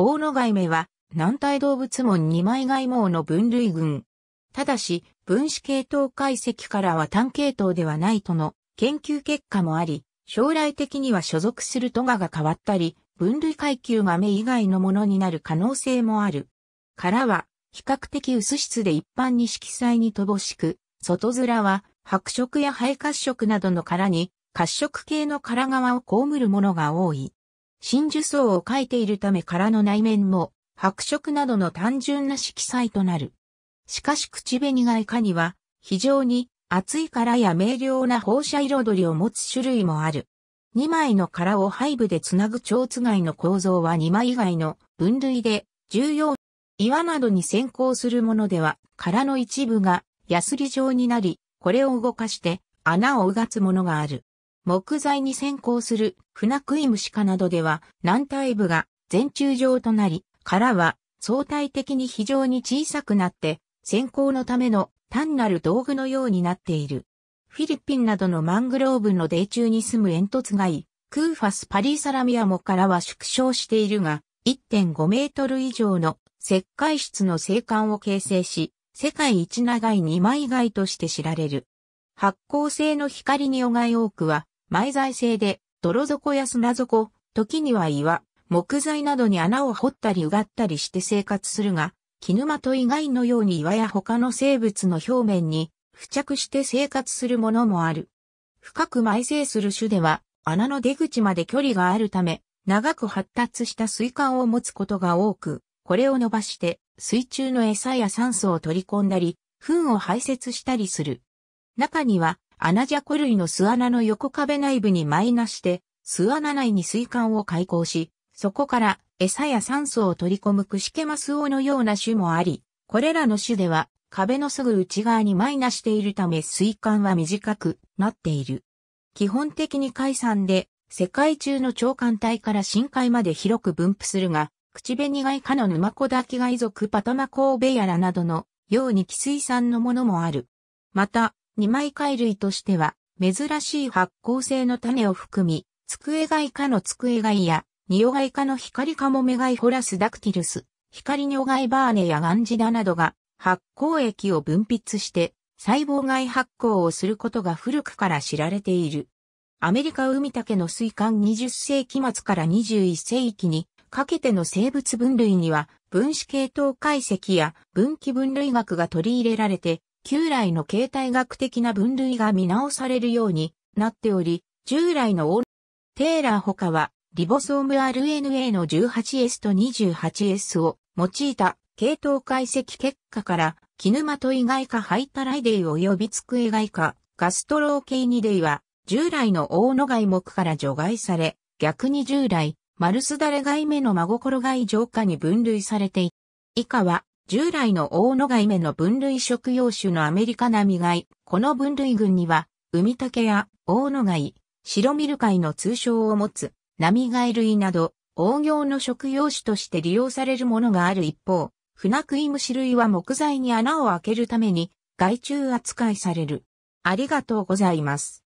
オ野ガイメは軟体動物門二枚外毛の分類群。ただし、分子系統解析からは単系統ではないとの研究結果もあり、将来的には所属するトガが変わったり、分類階級が目以外のものになる可能性もある。殻は、比較的薄質で一般に色彩に乏しく、外面は白色や肺褐色などの殻に、褐色系の殻側を被るものが多い。真珠層を描いているため殻の内面も白色などの単純な色彩となる。しかし口紅がいかには非常に厚い殻や明瞭な放射彩りを持つ種類もある。2枚の殻を背部でつなぐ蝶つがいの構造は2枚以外の分類で重要。岩などに先行するものでは殻の一部がヤスリ状になり、これを動かして穴をうがつものがある。木材に先行する船食い虫科などでは軟体部が全中状となり、殻は相対的に非常に小さくなって先行のための単なる道具のようになっている。フィリピンなどのマングローブの泥中に住む煙突貝、クーファスパリサラミアモからは縮小しているが、1.5メートル以上の石灰質の生管を形成し、世界一長い二枚貝として知られる。発光性の光におがい多くは、埋在性で、泥底や砂底、時には岩、木材などに穴を掘ったりうがったりして生活するが、キヌマト以外のように岩や他の生物の表面に付着して生活するものもある。深く埋生する種では、穴の出口まで距離があるため、長く発達した水管を持つことが多く、これを伸ばして水中の餌や酸素を取り込んだり、糞を排泄したりする。中には穴ジャコ類の巣穴の横壁内部にマイナして、巣穴内に水管を開口し、そこから餌や酸素を取り込むクシケマスオのような種もあり、これらの種では壁のすぐ内側にマイナしているため水管は短くなっている。基本的に海産で世界中の長官帯から深海まで広く分布するが、口紅外科の沼けが遺族パタマコーベヤラなどのように寄水産のものもある。また、二枚貝類としては、珍しい発光性の種を含み、机貝科の机貝や、ニオ貝科の光カモメ貝ホラスダクティルス、光ニョ貝バーネやガンジダなどが、発光液を分泌して、細胞外発光をすることが古くから知られている。アメリカ海竹の水管20世紀末から21世紀にかけての生物分類には分子系統解析や分岐分類学が取り入れられて旧来の形態学的な分類が見直されるようになっており、従来のオーテーラー他は、リボソーム RNA の 18S と 28S を用いた系統解析結果から、キヌマト以外かハイタライデイ及びつく。エ外かガストローケイニデイは、従来の大野外目から除外され、逆に従来、マルスダレガイ目の真心外浄化に分類されてい以下は、従来の大野ガイメの分類食用種のアメリカナミガイ。この分類群には、ウミタケや大野ガイ、白ミルカイの通称を持つ、ナミガイ類など、黄行の食用種として利用されるものがある一方、フナクイムシ類は木材に穴を開けるために、害虫扱いされる。ありがとうございます。